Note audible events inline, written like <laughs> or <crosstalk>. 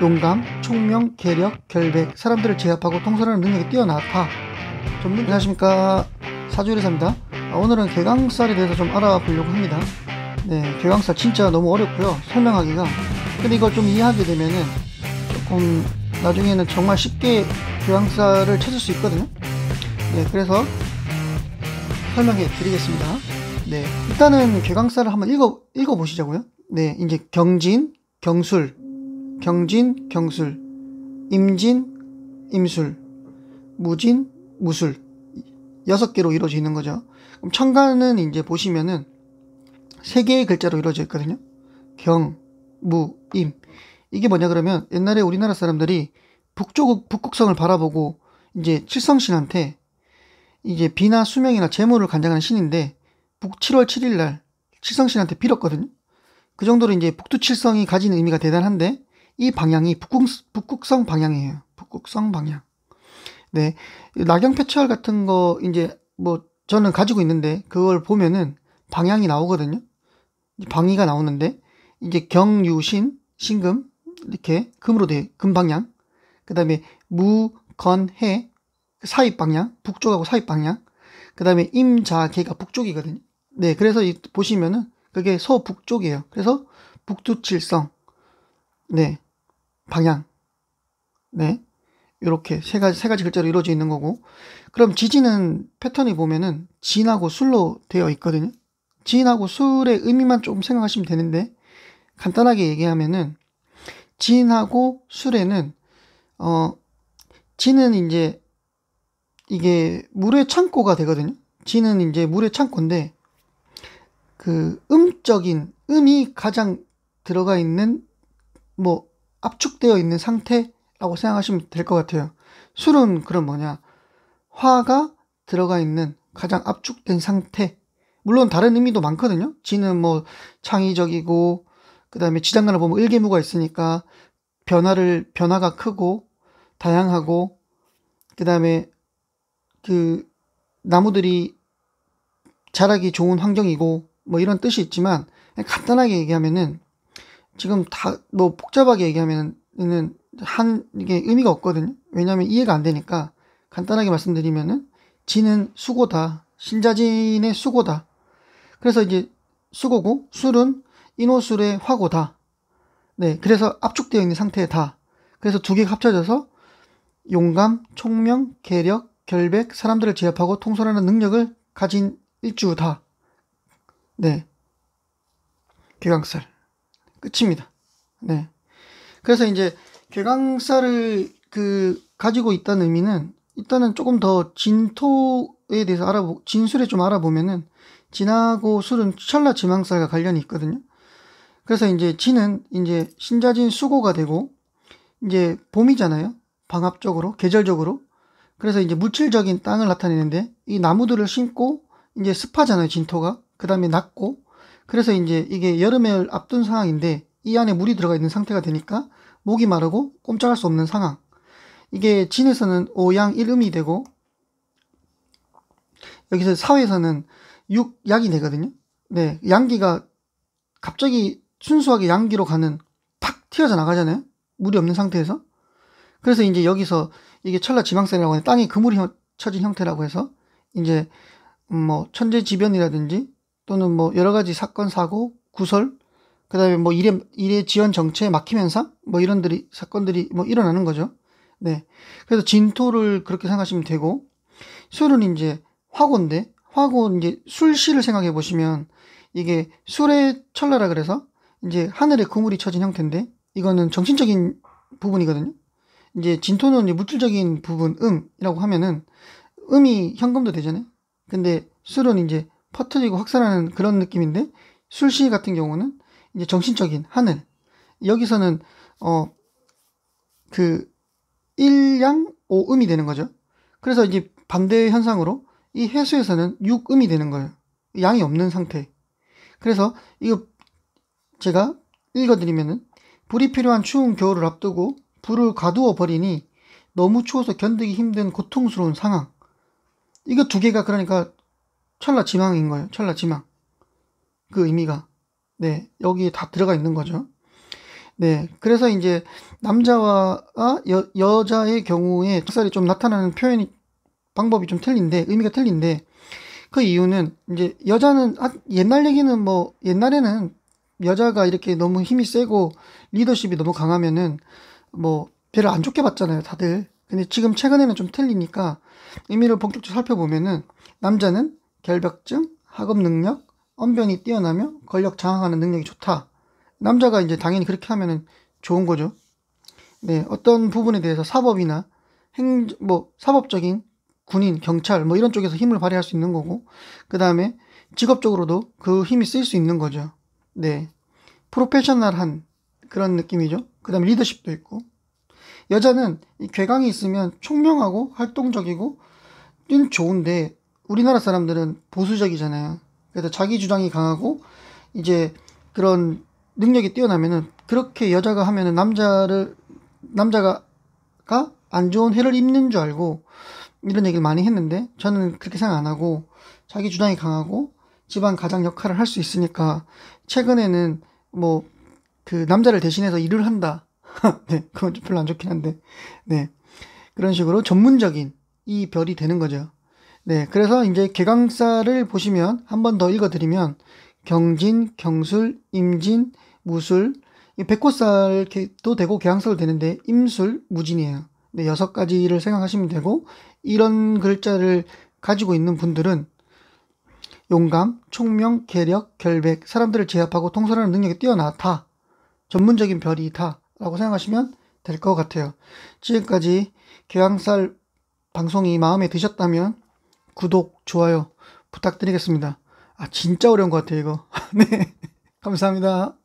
용감, 총명, 계력, 결백, 사람들을 제압하고 통솔하는 능력이 뛰어나다. 전문 안녕하십니까 사주의사입니다. 아, 오늘은 개강살에 대해서 좀 알아보려고 합니다. 네, 개강살 진짜 너무 어렵고요. 설명하기가. 근데 이걸 좀 이해하게 되면은 조금 나중에는 정말 쉽게 개강살을 찾을 수 있거든요. 네, 그래서 설명해 드리겠습니다. 네, 일단은 개강살을 한번 읽어, 읽어 보시자고요. 네, 이제 경진, 경술, 경진, 경술, 임진, 임술, 무진, 무술 여섯 개로 이루어져 있는 거죠. 그럼 천간은 이제 보시면은 세 개의 글자로 이루어져 있거든요. 경, 무, 임. 이게 뭐냐 그러면 옛날에 우리나라 사람들이 북쪽 북극성을 바라보고 이제 칠성신한테 이제 비나 수명이나 재물을 간장하는 신인데 북 7월 7일 날 칠성신한테 빌었거든요. 그 정도로 이제 북두칠성이 가진 의미가 대단한데 이 방향이 북극, 북극성 방향이에요. 북극성 방향. 네. 낙엽 표철 같은 거, 이제, 뭐, 저는 가지고 있는데, 그걸 보면은 방향이 나오거든요. 방위가 나오는데, 이제 경유신, 신금, 이렇게 금으로 돼, 금방향. 그 다음에 무, 건, 해, 그 사입 방향, 북쪽하고 사입 방향. 그 다음에 임, 자, 개가 북쪽이거든요. 네, 그래서 이, 보시면은 그게 서북쪽이에요. 그래서 북두칠성. 네, 방향. 네. 이렇게 세 가지, 세 가지 글자로 이루어져 있는 거고. 그럼 지지는 패턴이 보면은 진하고 술로 되어 있거든요. 진하고 술의 의미만 조금 생각하시면 되는데, 간단하게 얘기하면은, 진하고 술에는, 어, 진은 이제, 이게 물의 창고가 되거든요. 진은 이제 물의 창고인데, 그 음적인, 음이 가장 들어가 있는, 뭐, 압축되어 있는 상태라고 생각하시면 될 것 같아요. 술은 그럼 뭐냐? 화가 들어가 있는 가장 압축된 상태. 물론 다른 의미도 많거든요. 지는 뭐 창의적이고 그 다음에 지장간을 보면 일개무가 있으니까 변화를 변화가 크고 다양하고 그 다음에 그 나무들이 자라기 좋은 환경이고 뭐 이런 뜻이 있지만 간단하게 얘기하면은 지금 다 뭐 복잡하게 얘기하면은 한 이게 의미가 없거든요. 왜냐하면 이해가 안 되니까 간단하게 말씀드리면은 지는 수고다. 신자진의 수고다. 그래서 이제 수고고 술은 인호술의 화고다. 네, 그래서 압축되어 있는 상태다. 그래서 두 개가 합쳐져서 용감, 총명, 계력, 결백, 사람들을 제압하고 통솔하는 능력을 가진 일주다. 네. 개강살. 끝입니다. 네. 그래서 이제 개강사를 그 가지고 있다는 의미는 일단은 조금 더 진토에 대해서 알아보 진술에 좀 알아보면은 진하고 술은 철라 지망살과 관련이 있거든요. 그래서 이제 진은 이제 신자진 수고가 되고 이제 봄이잖아요. 방압적으로 계절적으로 그래서 이제 물질적인 땅을 나타내는데 이 나무들을 심고 이제 습하잖아요. 진토가 그 다음에 낫고 그래서 이제 이게 여름을 앞둔 상황인데 이 안에 물이 들어가 있는 상태가 되니까 목이 마르고 꼼짝할 수 없는 상황. 이게 진에서는 오양 이름이 되고 여기서 사회에서는 육약이 되거든요. 네, 양기가 갑자기 순수하게 양기로 가는 팍 튀어져 나가잖아요. 물이 없는 상태에서. 그래서 이제 여기서 이게 철라 지망세라고 하는 땅이 그물이 처진 형태라고 해서 이제 음, 뭐 천재지변이라든지 또는 뭐 여러 가지 사건 사고 구설 그다음에 뭐 일의 일의 지연 정체 막힘 현상 뭐 이런들이 사건들이 뭐 일어나는 거죠. 네. 그래서 진토를 그렇게 생각하시면 되고 술은 이제 화고인데 화고 이제 술시를 생각해 보시면 이게 술의 철라라 그래서 이제 하늘에 그물이 쳐진 형태인데 이거는 정신적인 부분이거든요. 이제 진토는 이제 물질적인 부분 음이라고 하면은 음이 현금도 되잖아요. 근데 술은 이제 퍼뜨리고 확산하는 그런 느낌인데 술시 같은 경우는 이제 정신적인 하늘 여기서는 어 그 일양 오음이 되는 거죠. 그래서 이제 반대 현상으로 이 해수에서는 육음이 되는 거예요. 양이 없는 상태. 그래서 이거 제가 읽어드리면은 불이 필요한 추운 겨울을 앞두고 불을 가두어 버리니 너무 추워서 견디기 힘든 고통스러운 상황. 이거 두 개가 그러니까 찰나 지망인 거예요. 찰나 지망. 그 의미가. 네, 여기에 다 들어가 있는 거죠. 네, 그래서 이제 남자와 아, 여, 여자의 경우에 닭살이 좀 나타나는 표현이 방법이 좀 틀린데, 의미가 틀린데, 그 이유는 이제 여자는, 아, 옛날 얘기는 뭐, 옛날에는 여자가 이렇게 너무 힘이 세고 리더십이 너무 강하면은 뭐, 배를 안 좋게 봤잖아요, 다들. 근데 지금 최근에는 좀 틀리니까 의미를 본격적으로 살펴보면은 남자는 결벽증, 학업 능력, 언변이 뛰어나며 권력 장악하는 능력이 좋다. 남자가 이제 당연히 그렇게 하면은 좋은 거죠. 네, 어떤 부분에 대해서 사법이나 행, 뭐, 사법적인 군인, 경찰, 뭐 이런 쪽에서 힘을 발휘할 수 있는 거고, 그 다음에 직업적으로도 그 힘이 쓰일 수 있는 거죠. 네. 프로페셔널한 그런 느낌이죠. 그 다음에 리더십도 있고. 여자는 이 괴강이 있으면 총명하고 활동적이고, 는 좋은데, 우리나라 사람들은 보수적이잖아요. 그래서 자기 주장이 강하고 이제 그런 능력이 뛰어나면은 그렇게 여자가 하면은 남자를 남자가 안 좋은 해를 입는 줄 알고 이런 얘기를 많이 했는데 저는 그렇게 생각 안 하고 자기 주장이 강하고 집안 가장 역할을 할 수 있으니까 최근에는 뭐 그 남자를 대신해서 일을 한다. <laughs> 네, 그건 좀 별로 안 좋긴 한데. 네. 그런 식으로 전문적인 이 별이 되는 거죠. 네, 그래서 이제 개강사를 보시면 한 번 더 읽어드리면 경진, 경술, 임진, 무술, 백호살도 되고 개항살도 되는데 임술, 무진이에요. 네, 여섯 가지를 생각하시면 되고 이런 글자를 가지고 있는 분들은 용감, 총명, 계력, 결백, 사람들을 제압하고 통솔하는 능력이 뛰어나다. 전문적인 별이다. 라고 생각하시면 될 것 같아요. 지금까지 개항살 방송이 마음에 드셨다면 구독, 좋아요 부탁드리겠습니다. 아, 진짜 어려운 것 같아요, 이거. <laughs> 네. 감사합니다.